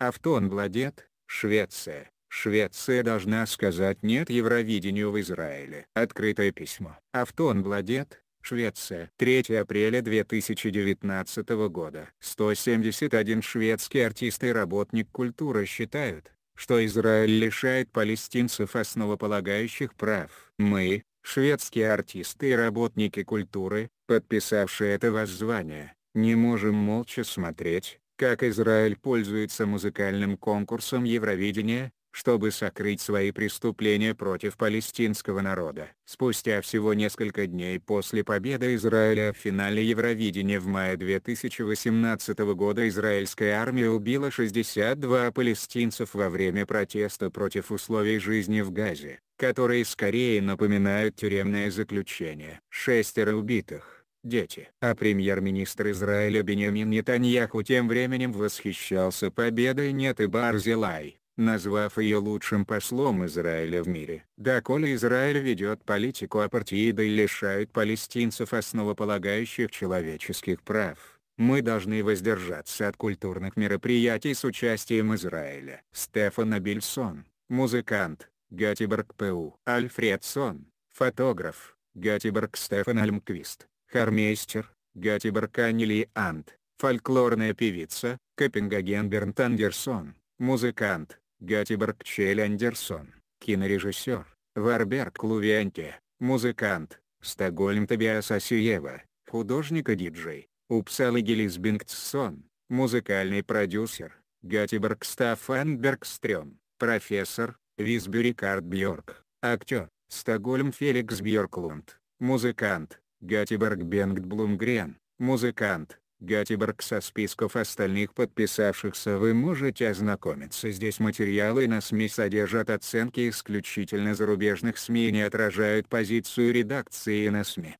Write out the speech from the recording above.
Автон Бладет, Швеция. Швеция должна сказать «нет» Евровидению в Израиле. Открытое письмо. Автон Бладет, Швеция. 3 апреля 2019 года. 171 шведский артист и работник культуры считают, что Израиль лишает палестинцев основополагающих прав. Мы, шведские артисты и работники культуры, подписавшие это воззвание, не можем молча смотреть, как Израиль пользуется музыкальным конкурсом Евровидения, чтобы сокрыть свои преступления против палестинского народа. Спустя всего несколько дней после победы Израиля в финале Евровидения в мае 2018 года израильская армия убила 62 палестинцев во время протеста против условий жизни в Газе, которые скорее напоминают тюремное заключение. Шестеро убитых дети. А премьер-министр Израиля Бенемин Нетаньяху тем временем восхищался победой Неты Барзилай, назвав ее лучшим послом Израиля в мире. Да, Доколе Израиль ведет политику апартеида и лишает палестинцев основополагающих человеческих прав, мы должны воздержаться от культурных мероприятий с участием Израиля. Стефан Абельсон, музыкант, Гатиберг П.У. Альфред Сон, фотограф, Гатиберг Стефан Альмквист. Хармейстер, Гати Барканилиант, фольклорная певица, Копенгаген Бернт Андерсон, музыкант, Гатиберг Чель Андерсон, кинорежиссер, Варберг Лувианте, музыкант, Стокгольм Тобиас Асиева, художник и диджей, Упсалы Гелис Бингтсон, музыкальный продюсер, Гатиберг Стаффан Бергстрём, профессор, Висбюри Карт Бьорк, актер, Стокгольм Феликс Бьорклунд, музыкант, Гатиберг Бенгт Блумгрен, музыкант, Гатиберг со списков остальных подписавшихся вы можете ознакомиться здесь материалы на СМИ содержат оценки исключительно зарубежных СМИ и не отражают позицию редакции на СМИ.